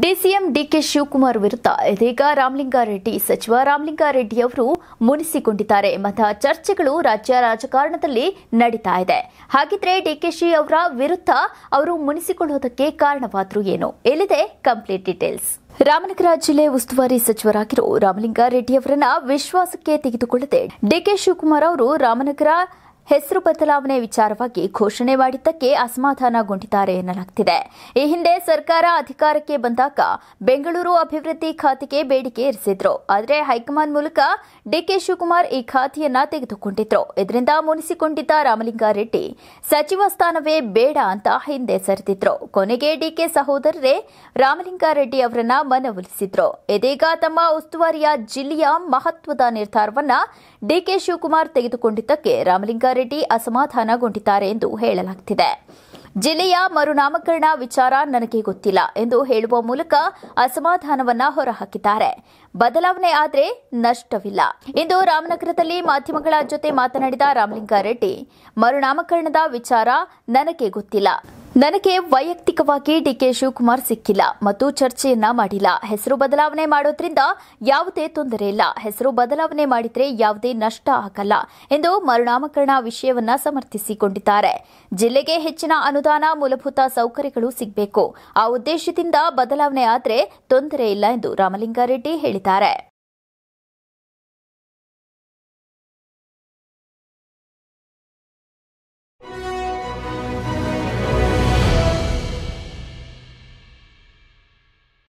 DCM DK Shivakumar ವಿರುದ್ಧ ಇದೀಗ ರಾಮಲಿಂಗಾರೆಡ್ಡಿ ಸಚಿವ ಅವರು ಮುನಿಸಿಕೊಂಡಿದ್ದಾರೆ ಮತ ಚರ್ಚೆಗಳು ರಾಜ್ಯ ರಾಜಕಾರಣದಲ್ಲಿ ನಡೀತಾ ಇದೆ ಹಾಗಿದ್ರೆ ಡಿಕೆಶಿ ಅವರ ವಿರುದ್ಧ ಅವರು ಮುನಿಸಿಕೊಳ್ಳುವುದಕ್ಕೆ ಕಾರಣವಾದರೂ ಏನು ಎಲ್ಲಿದೆ ಕಂಪ್ಲೀಟ್ ಡೀಟೇಲ್ಸ್ ರಾಮನಗರ ಜಿಲ್ಲೆ ಉಸ್ತುವಾರಿ ರಾಮಲಿಂಗಾರೆಡ್ಡಿ ಅವರನ್ನು ವಿಶ್ವಾಸಕ್ಕೆ ತೆಗೆದುಕೊಳ್ಳದೆ ಡಿಕೆ ಶಿವಕುಮಾರ್ ಅವರು ರಾಮನಗರ ಹೆಸರು ಬದಲಾವಣೆ ವಿಚಾರವಾಗಿ ಘೋಷಣೆ ಮಾಡಿದ್ದಕ್ಕೆ ಅಸಮಾಧಾನಗೊಂಡಿದ್ದಾರೆ ಎನ್ನಲಾಗುತ್ತಿದೆ ಈ ಹಿಂದೆ ಸರ್ಕಾರ ಅಧಿಕಾರಕ್ಕೆ ಬಂದಾಗ ಬೆಂಗಳೂರು ಅಭಿವೃದ್ಧಿ ಖಾತೆಗೆ ಬೇಡಿಕೆ ಇರಿಸಿದ್ರು ಆದರೆ ಹೈಕಮಾಂಡ್ ಮೂಲಕ ಡಿಕೆ ಶಿವಕುಮಾರ್ ಈ ಖಾತೆಯನ್ನ ತೆಗೆದುಕೊಂಡಿದ್ರು ಇದರಿಂದ ಮುನಿಸಿಕೊಂಡಿದ್ದ ರಾಮಲಿಂಗಾರೆಡ್ಡಿ ಸಚಿವ ಸ್ಥಾನವೇ ಬೇಡ ಅಂತ ಹಿಂದೆ ಸರಿದಿದ್ರು ಕೊನೆಗೆ ಡಿಕೆ ಸಹೋದರರೇ ರಾಮಲಿಂಗಾರೆಡ್ಡಿ ಅವರನ್ನ ಮನವೊಲಿಸಿದ್ರು ಇದೀಗ ತಮ್ಮ ಉಸ್ತುವಾರಿಯ ಜಿಲ್ಲೆಯ ಮಹತ್ವದ ನಿರ್ಧಾರವನ್ನ ಡಿಕೆ ಶಿವಕುಮಾರ್ ತೆಗೆದುಕೊಂಡಿದ್ದಕ್ಕೆ ರಾಮಲಿಂಗ ರೆಡ್ಡಿ ಅಸಮಾಧಾನಗೊಂಡಿದ್ದಾರೆ ಎಂದು ಹೇಳಲಾಗುತ್ತಿದೆ ಜಿಲ್ಲೆಯ ಮರುನಾಮಕರಣ ವಿಚಾರ ನನಗೆ ಗೊತ್ತಿಲ್ಲ ಎಂದು ಹೇಳುವ ಮೂಲಕ ಅಸಮಾಧಾನವನ್ನ ಹೊರಹಾಕಿದ್ದಾರೆ ಬದಲಾವಣೆ ಆದರೆ ನಷ್ಟವಿಲ್ಲ ಇಂದು ರಾಮನಗರದಲ್ಲಿ ಮಾಧ್ಯಮಗಳ ಜೊತೆ ಮಾತನಾಡಿದ ರಾಮಲಿಂಗಾರೆಡ್ಡಿ ಮರುನಾಮಕರಣದ ವಿಚಾರ ನನಗೆ ಗೊತ್ತಿಲ್ಲ ನನಗೆ ವೈಯಕ್ತಿಕವಾಗಿ ಡಿಕೆ ಶಿವಕುಮಾರ್ ಸಿಕ್ಕಿಲ್ಲ ಮತ್ತು ಚರ್ಚೆಯನ್ನ ಮಾಡಿಲ್ಲ ಹೆಸರು ಬದಲಾವಣೆ ಮಾಡೋದ್ರಿಂದ ಯಾವುದೇ ತೊಂದರೆ ಇಲ್ಲ ಹೆಸರು ಬದಲಾವಣೆ ಮಾಡಿದ್ರೆ ಯಾವುದೇ ನಷ್ಟ ಆಗಲ್ಲ ಎಂದು ಮರುನಾಮಕರಣ ವಿಷಯವನ್ನ ಸಮರ್ಥಿಸಿಕೊಂಡಿದ್ದಾರೆ ಜಿಲ್ಲೆಗೆ ಹೆಚ್ಚಿನ ಅನುದಾನ ಮೂಲಭೂತ ಸೌಕರ್ಯಗಳು ಸಿಗಬೇಕು ಆ ಉದ್ದೇಶದಿಂದ ಬದಲಾವಣೆ ಆದರೆ ತೊಂದರೆ ಇಲ್ಲ ಎಂದು ರಾಮಲಿಂಗಾರೆಡ್ಡಿ ಹೇಳಿದ್ದಾರೆ